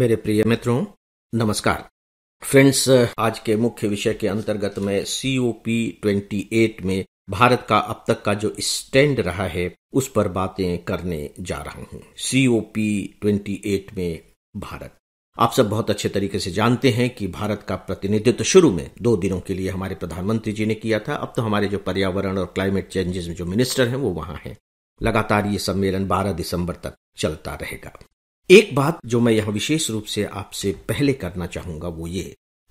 मेरे प्रिय मित्रों नमस्कार फ्रेंड्स आज के मुख्य विषय के अंतर्गत ओ सीओपी ट्वेंटी एट में भारत का अब तक का जो स्टैंड रहा है उस पर बातें करने जा रहा हूं सीओपी ट्वेंटी एट में भारत आप सब बहुत अच्छे तरीके से जानते हैं कि भारत का प्रतिनिधित्व शुरू में दो दिनों के लिए हमारे प्रधानमंत्री जी ने किया था अब तो हमारे जो पर्यावरण और क्लाइमेट चेंजेस में जो मिनिस्टर हैं वो वहां हैं लगातार ये सम्मेलन 12 दिसंबर तक चलता रहेगा एक बात जो मैं यहाँ विशेष रूप से आपसे पहले करना चाहूंगा वो ये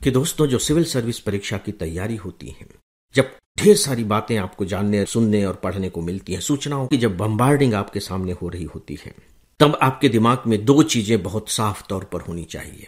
कि दोस्तों जो सिविल सर्विस परीक्षा की तैयारी होती है जब ढेर सारी बातें आपको जानने सुनने और पढ़ने को मिलती हैं सूचनाओं की जब बम्बार्डिंग आपके सामने हो रही होती है तब आपके दिमाग में दो चीजें बहुत साफ तौर पर होनी चाहिए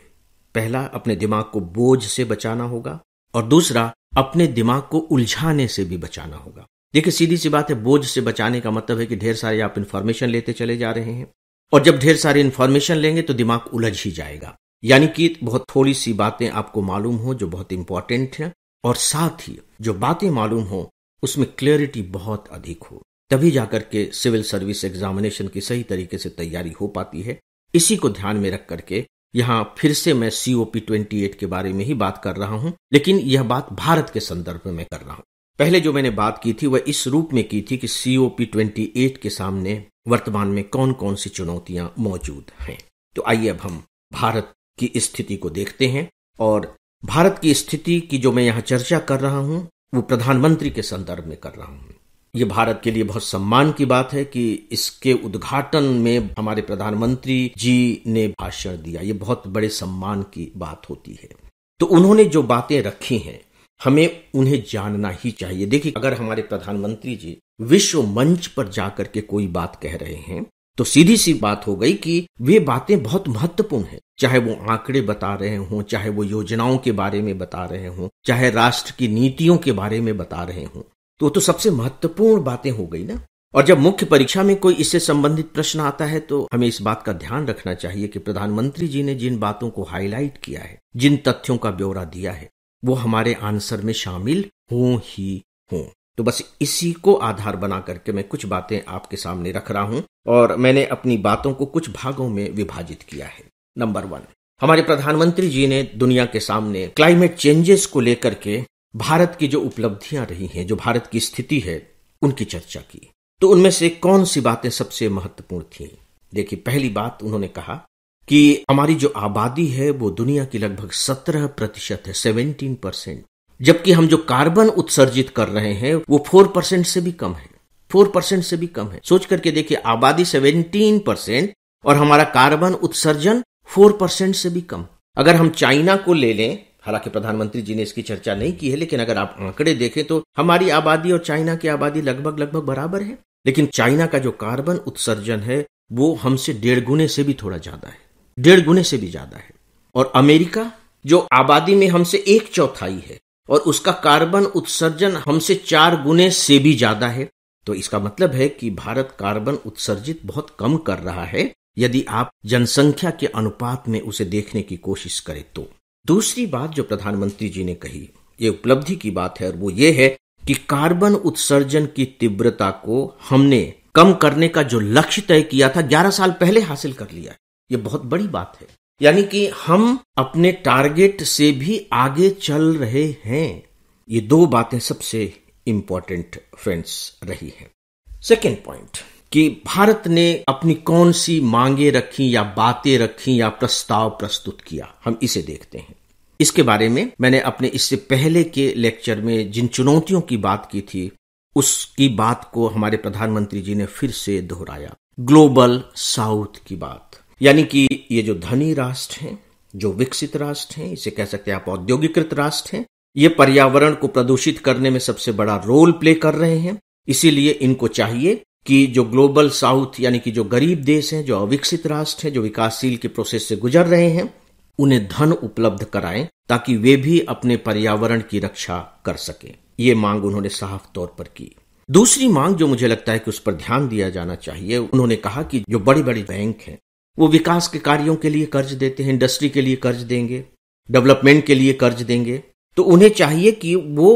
पहला अपने दिमाग को बोझ से बचाना होगा और दूसरा अपने दिमाग को उलझाने से भी बचाना होगा देखिए सीधी सी बात है बोझ से बचाने का मतलब है कि ढेर सारे आप इन्फॉर्मेशन लेते चले जा रहे हैं और जब ढेर सारी इन्फॉर्मेशन लेंगे तो दिमाग उलझ ही जाएगा यानी कि बहुत थोड़ी सी बातें आपको मालूम हो जो बहुत इंपॉर्टेंट है और साथ ही जो बातें मालूम हो उसमें क्लियरिटी बहुत अधिक हो तभी जाकर के सिविल सर्विस एग्जामिनेशन की सही तरीके से तैयारी हो पाती है इसी को ध्यान में रख करके यहाँ फिर से मैं सीओपी ट्वेंटी एट के बारे में ही बात कर रहा हूँ लेकिन यह बात भारत के संदर्भ में कर रहा हूँ पहले जो मैंने बात की थी वह इस रूप में की थी कि सीओपी ट्वेंटी एट के सामने वर्तमान में कौन कौन सी चुनौतियां मौजूद हैं तो आइए अब हम भारत की स्थिति को देखते हैं और भारत की स्थिति की जो मैं यहां चर्चा कर रहा हूं वो प्रधानमंत्री के संदर्भ में कर रहा हूं ये भारत के लिए बहुत सम्मान की बात है कि इसके उद्घाटन में हमारे प्रधानमंत्री जी ने भाषण दिया ये बहुत बड़े सम्मान की बात होती है तो उन्होंने जो बातें रखी हैं हमें उन्हें जानना ही चाहिए देखिए अगर हमारे प्रधानमंत्री जी विश्व मंच पर जाकर के कोई बात कह रहे हैं तो सीधी सी बात हो गई कि वे बातें बहुत महत्वपूर्ण है चाहे वो आंकड़े बता रहे हों चाहे वो योजनाओं के बारे में बता रहे हों चाहे राष्ट्र की नीतियों के बारे में बता रहे हों तो तो सबसे महत्वपूर्ण बातें हो गई ना और जब मुख्य परीक्षा में कोई इससे संबंधित प्रश्न आता है तो हमें इस बात का ध्यान रखना चाहिए कि प्रधानमंत्री जी ने जिन बातों को हाईलाइट किया है जिन तथ्यों का ब्यौरा दिया है वो हमारे आंसर में शामिल हो ही हो तो बस इसी को आधार बना करके मैं कुछ बातें आपके सामने रख रहा हूं और मैंने अपनी बातों को कुछ भागों में विभाजित किया है नंबर वन हमारे प्रधानमंत्री जी ने दुनिया के सामने क्लाइमेट चेंजेस को लेकर के भारत की जो उपलब्धियां रही हैं जो भारत की स्थिति है उनकी चर्चा की तो उनमें से कौन सी बातें सबसे महत्वपूर्ण थी देखिए पहली बात उन्होंने कहा कि हमारी जो आबादी है वो दुनिया की लगभग सत्रह प्रतिशत है सेवेंटीन परसेंट जबकि हम जो कार्बन उत्सर्जित कर रहे हैं वो फोर परसेंट से भी कम है फोर परसेंट से भी कम है सोच करके देखिए आबादी सेवेंटीन परसेंट और हमारा कार्बन उत्सर्जन फोर परसेंट से भी कम अगर हम चाइना को ले लें हालांकि प्रधानमंत्री जी ने इसकी चर्चा नहीं की है लेकिन अगर आप आंकड़े देखें तो हमारी आबादी और चाइना की आबादी लगभग लगभग बराबर है लेकिन चाइना का जो कार्बन उत्सर्जन है वो हमसे डेढ़ गुने से भी थोड़ा ज्यादा है डेढ़ गुने से भी ज्यादा है और अमेरिका जो आबादी में हमसे एक चौथाई है और उसका कार्बन उत्सर्जन हमसे चार गुने से भी ज्यादा है तो इसका मतलब है कि भारत कार्बन उत्सर्जित बहुत कम कर रहा है यदि आप जनसंख्या के अनुपात में उसे देखने की कोशिश करें तो दूसरी बात जो प्रधानमंत्री जी ने कही ये उपलब्धि की बात है और वो ये है कि कार्बन उत्सर्जन की तीव्रता को हमने कम करने का जो लक्ष्य तय किया था 11 साल पहले हासिल कर लिया है ये बहुत बड़ी बात है यानी कि हम अपने टारगेट से भी आगे चल रहे हैं ये दो बातें सबसे इंपॉर्टेंट फ्रेंड्स रही हैं सेकेंड पॉइंट कि भारत ने अपनी कौन सी मांगे रखी या बातें रखी या प्रस्ताव प्रस्तुत किया हम इसे देखते हैं इसके बारे में मैंने अपने इससे पहले के लेक्चर में जिन चुनौतियों की बात की थी उसकी बात को हमारे प्रधानमंत्री जी ने फिर से दोहराया ग्लोबल साउथ की बात यानी कि ये जो धनी राष्ट्र हैं जो विकसित राष्ट्र हैं इसे कह सकते हैं आप औद्योगिकृत राष्ट्र हैं ये पर्यावरण को प्रदूषित करने में सबसे बड़ा रोल प्ले कर रहे हैं इसीलिए इनको चाहिए कि जो ग्लोबल साउथ यानी कि जो गरीब देश हैं जो अविकसित राष्ट्र हैं जो विकासशील के प्रोसेस से गुजर रहे हैं उन्हें धन उपलब्ध कराएं ताकि वे भी अपने पर्यावरण की रक्षा कर सकें ये मांग उन्होंने साफ तौर पर की दूसरी मांग जो मुझे लगता है कि उस पर ध्यान दिया जाना चाहिए उन्होंने कहा कि जो बड़े बड़े बैंक हैं वो विकास के कार्यों के लिए कर्ज देते हैं इंडस्ट्री के लिए कर्ज देंगे डेवलपमेंट के लिए कर्ज देंगे तो उन्हें चाहिए कि वो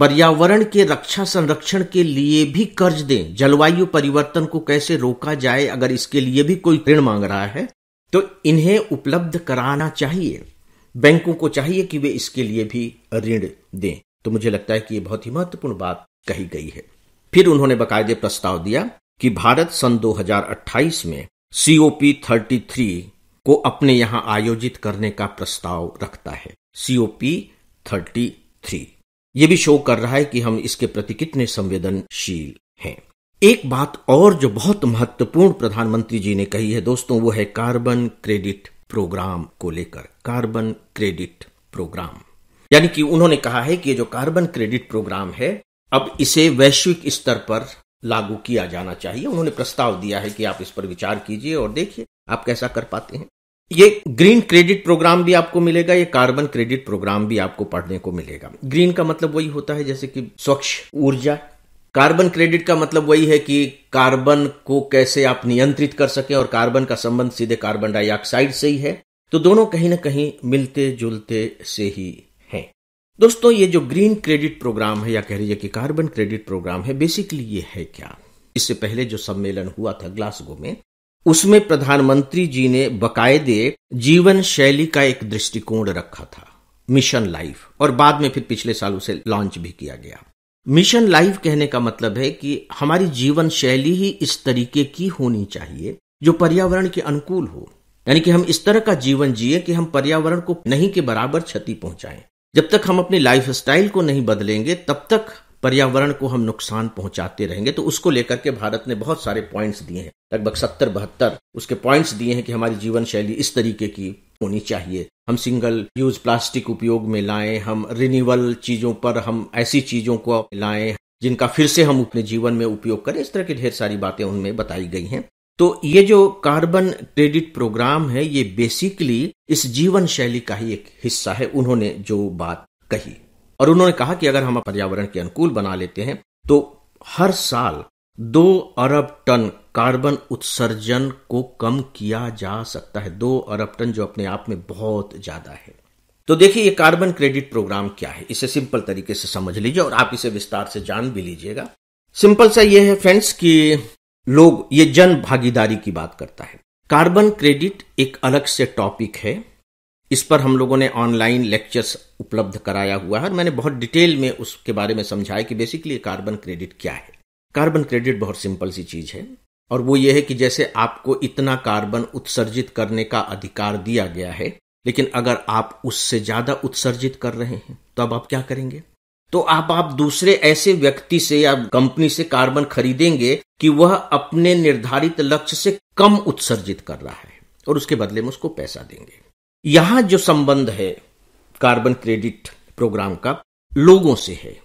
पर्यावरण के रक्षा संरक्षण के लिए भी कर्ज दें जलवायु परिवर्तन को कैसे रोका जाए अगर इसके लिए भी कोई ऋण मांग रहा है तो इन्हें उपलब्ध कराना चाहिए बैंकों को चाहिए कि वे इसके लिए भी ऋण दें तो मुझे लगता है कि यह बहुत ही महत्वपूर्ण बात कही गई है फिर उन्होंने बाकायदे प्रस्ताव दिया कि भारत सन 2028 में सीओपी थ्री को अपने यहां आयोजित करने का प्रस्ताव रखता है सीओपी थ्री ये भी शो कर रहा है कि हम इसके प्रति कितने संवेदनशील हैं एक बात और जो बहुत महत्वपूर्ण प्रधानमंत्री जी ने कही है दोस्तों वो है कार्बन क्रेडिट प्रोग्राम को लेकर कार्बन क्रेडिट प्रोग्राम यानी कि उन्होंने कहा है कि जो कार्बन क्रेडिट प्रोग्राम है अब इसे वैश्विक स्तर पर लागू किया जाना चाहिए उन्होंने प्रस्ताव दिया है कि आप इस पर विचार कीजिए और देखिए आप कैसा कर पाते हैं ये ग्रीन क्रेडिट प्रोग्राम भी आपको मिलेगा ये कार्बन क्रेडिट प्रोग्राम भी आपको पढ़ने को मिलेगा ग्रीन का मतलब वही होता है जैसे कि स्वच्छ ऊर्जा कार्बन क्रेडिट का मतलब वही है कि कार्बन को कैसे आप नियंत्रित कर सके और कार्बन का संबंध सीधे कार्बन डाइऑक्साइड से ही है तो दोनों कहीं ना कहीं मिलते जुलते से ही दोस्तों ये जो ग्रीन क्रेडिट प्रोग्राम है या कह रही है कि कार्बन क्रेडिट प्रोग्राम है बेसिकली ये है क्या इससे पहले जो सम्मेलन हुआ था ग्लासगो में उसमें प्रधानमंत्री जी ने बकायदे जीवन शैली का एक दृष्टिकोण रखा था मिशन लाइफ और बाद में फिर पिछले साल उसे लॉन्च भी किया गया मिशन लाइफ कहने का मतलब है कि हमारी जीवन शैली ही इस तरीके की होनी चाहिए जो पर्यावरण के अनुकूल हो यानी कि हम इस तरह का जीवन जिए कि हम पर्यावरण को नहीं के बराबर क्षति पहुंचाएं जब तक हम अपनी स्टाइल को नहीं बदलेंगे तब तक पर्यावरण को हम नुकसान पहुंचाते रहेंगे तो उसको लेकर के भारत ने बहुत सारे पॉइंट्स दिए हैं लगभग सत्तर बहत्तर उसके पॉइंट्स दिए हैं कि हमारी जीवन शैली इस तरीके की होनी चाहिए हम सिंगल यूज प्लास्टिक उपयोग में लाएं हम रिन्यूअल चीजों पर हम ऐसी चीजों को लाएं जिनका फिर से हम अपने जीवन में उपयोग करें इस तरह की ढेर सारी बातें उनमें बताई गई हैं तो ये जो कार्बन क्रेडिट प्रोग्राम है ये बेसिकली इस जीवन शैली का ही एक हिस्सा है उन्होंने जो बात कही और उन्होंने कहा कि अगर हम पर्यावरण के अनुकूल बना लेते हैं तो हर साल दो अरब टन कार्बन उत्सर्जन को कम किया जा सकता है दो अरब टन जो अपने आप में बहुत ज्यादा है तो देखिए ये कार्बन क्रेडिट प्रोग्राम क्या है इसे सिंपल तरीके से समझ लीजिए और आप इसे विस्तार से जान भी लीजिएगा सिंपल सा ये है फ्रेंड्स कि लोग ये जन भागीदारी की बात करता है कार्बन क्रेडिट एक अलग से टॉपिक है इस पर हम लोगों ने ऑनलाइन लेक्चर्स उपलब्ध कराया हुआ है और मैंने बहुत डिटेल में उसके बारे में समझाया कि बेसिकली कार्बन क्रेडिट क्या है कार्बन क्रेडिट बहुत सिंपल सी चीज है और वो ये है कि जैसे आपको इतना कार्बन उत्सर्जित करने का अधिकार दिया गया है लेकिन अगर आप उससे ज्यादा उत्सर्जित कर रहे हैं तो अब आप क्या करेंगे तो आप आप दूसरे ऐसे व्यक्ति से या कंपनी से कार्बन खरीदेंगे कि वह अपने निर्धारित लक्ष्य से कम उत्सर्जित कर रहा है और उसके बदले में उसको पैसा देंगे यहां जो संबंध है कार्बन क्रेडिट प्रोग्राम का लोगों से है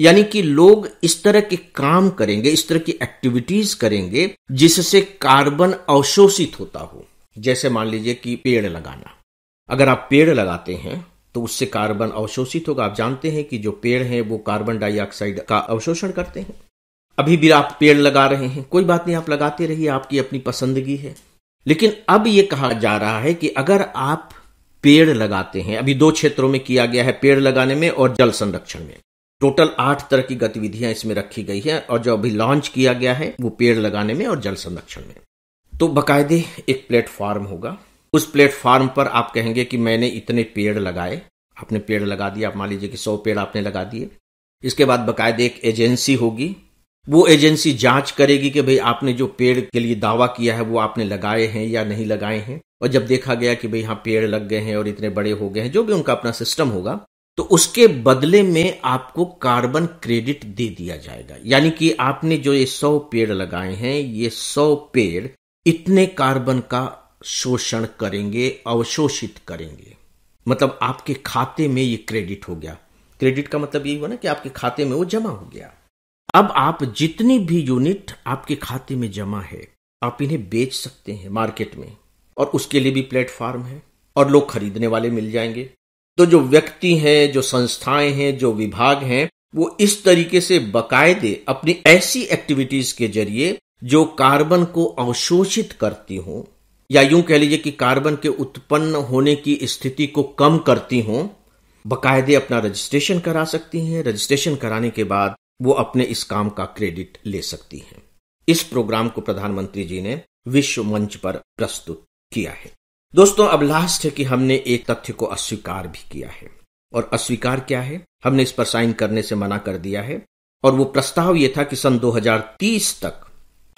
यानी कि लोग इस तरह के काम करेंगे इस तरह की एक्टिविटीज करेंगे जिससे कार्बन अवशोषित होता हो जैसे मान लीजिए कि पेड़ लगाना अगर आप पेड़ लगाते हैं तो उससे कार्बन अवशोषित होगा आप जानते हैं कि जो पेड़ हैं वो कार्बन डाइऑक्साइड का अवशोषण करते हैं अभी भी आप पेड़ लगा रहे हैं कोई बात नहीं आप लगाते रहिए आपकी अपनी पसंदगी है लेकिन अब ये कहा जा रहा है कि अगर आप पेड़ लगाते हैं अभी दो क्षेत्रों में किया गया है पेड़ लगाने में और जल संरक्षण में टोटल आठ तरह की गतिविधियां इसमें रखी गई है और जो अभी लॉन्च किया गया है वो पेड़ लगाने में और जल संरक्षण में तो बाकायदे एक प्लेटफॉर्म होगा उस प्लेटफॉर्म पर आप कहेंगे कि मैंने इतने पेड़ लगाए आपने पेड़ लगा दिया आप मान लीजिए कि सौ पेड़ आपने लगा दिए इसके बाद बकायदे एक एजेंसी होगी वो एजेंसी जांच करेगी कि भाई आपने जो पेड़ के लिए दावा किया है वो आपने लगाए हैं या नहीं लगाए हैं और जब देखा गया कि भाई यहाँ पेड़ लग गए हैं और इतने बड़े हो गए हैं जो भी उनका अपना सिस्टम होगा तो उसके बदले में आपको कार्बन क्रेडिट दे दिया जाएगा यानी कि आपने जो ये सौ पेड़ लगाए हैं ये सौ पेड़ इतने कार्बन का शोषण करेंगे अवशोषित करेंगे मतलब आपके खाते में ये क्रेडिट हो गया क्रेडिट का मतलब यही हुआ ना कि आपके खाते में वो जमा हो गया अब आप जितनी भी यूनिट आपके खाते में जमा है आप इन्हें बेच सकते हैं मार्केट में और उसके लिए भी प्लेटफॉर्म है और लोग खरीदने वाले मिल जाएंगे तो जो व्यक्ति हैं जो संस्थाएं हैं जो विभाग हैं वो इस तरीके से बकायदे अपनी ऐसी एक्टिविटीज के जरिए जो कार्बन को अवशोषित करती हूं या यूं कह लीजिए कि कार्बन के उत्पन्न होने की स्थिति को कम करती हों बकायदे अपना रजिस्ट्रेशन करा सकती हैं रजिस्ट्रेशन कराने के बाद वो अपने इस काम का क्रेडिट ले सकती हैं इस प्रोग्राम को प्रधानमंत्री जी ने विश्व मंच पर प्रस्तुत किया है दोस्तों अब लास्ट है कि हमने एक तथ्य को अस्वीकार भी किया है और अस्वीकार क्या है हमने इस पर साइन करने से मना कर दिया है और वो प्रस्ताव ये था कि सन 2030 तक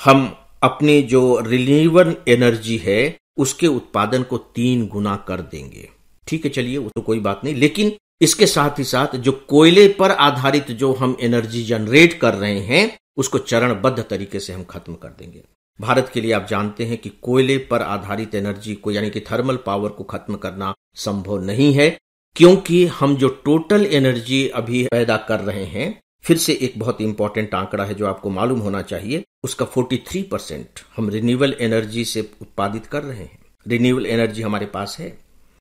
हम अपनी जो रिलीवन एनर्जी है उसके उत्पादन को तीन गुना कर देंगे ठीक है चलिए वो तो कोई बात नहीं लेकिन इसके साथ ही साथ जो कोयले पर आधारित जो हम एनर्जी जनरेट कर रहे हैं उसको चरणबद्ध तरीके से हम खत्म कर देंगे भारत के लिए आप जानते हैं कि कोयले पर आधारित एनर्जी को यानी कि थर्मल पावर को खत्म करना संभव नहीं है क्योंकि हम जो टोटल एनर्जी अभी पैदा कर रहे हैं फिर से एक बहुत इंपॉर्टेंट आंकड़ा है जो आपको मालूम होना चाहिए उसका 43 परसेंट हम रिन्यूएबल एनर्जी से उत्पादित कर रहे हैं रिन्यूएबल एनर्जी हमारे पास है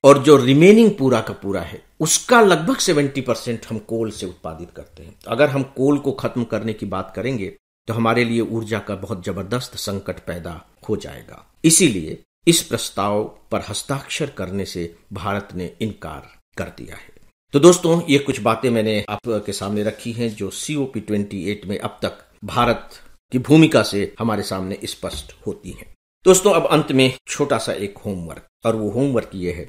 और जो रिमेनिंग पूरा का पूरा है उसका लगभग 70 परसेंट हम कोल से उत्पादित करते हैं अगर हम कोल को खत्म करने की बात करेंगे तो हमारे लिए ऊर्जा का बहुत जबरदस्त संकट पैदा हो जाएगा इसीलिए इस प्रस्ताव पर हस्ताक्षर करने से भारत ने इनकार कर दिया है तो दोस्तों ये कुछ बातें मैंने आपके सामने रखी हैं जो सीओपी ट्वेंटी एट में अब तक भारत की भूमिका से हमारे सामने स्पष्ट होती हैं दोस्तों अब अंत में छोटा सा एक होमवर्क और वो होमवर्क ये है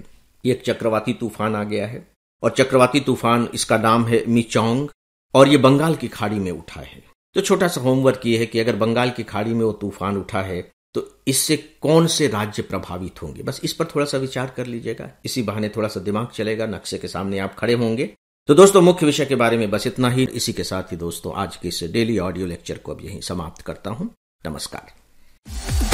एक चक्रवाती तूफान आ गया है और चक्रवाती तूफान इसका नाम है मिचोंग और ये बंगाल की खाड़ी में उठा है तो छोटा सा होमवर्क ये है कि अगर बंगाल की खाड़ी में वो तूफान उठा है तो इससे कौन से राज्य प्रभावित होंगे बस इस पर थोड़ा सा विचार कर लीजिएगा इसी बहाने थोड़ा सा दिमाग चलेगा नक्शे के सामने आप खड़े होंगे तो दोस्तों मुख्य विषय के बारे में बस इतना ही इसी के साथ ही दोस्तों आज के इस डेली ऑडियो लेक्चर को अब यहीं समाप्त करता हूं नमस्कार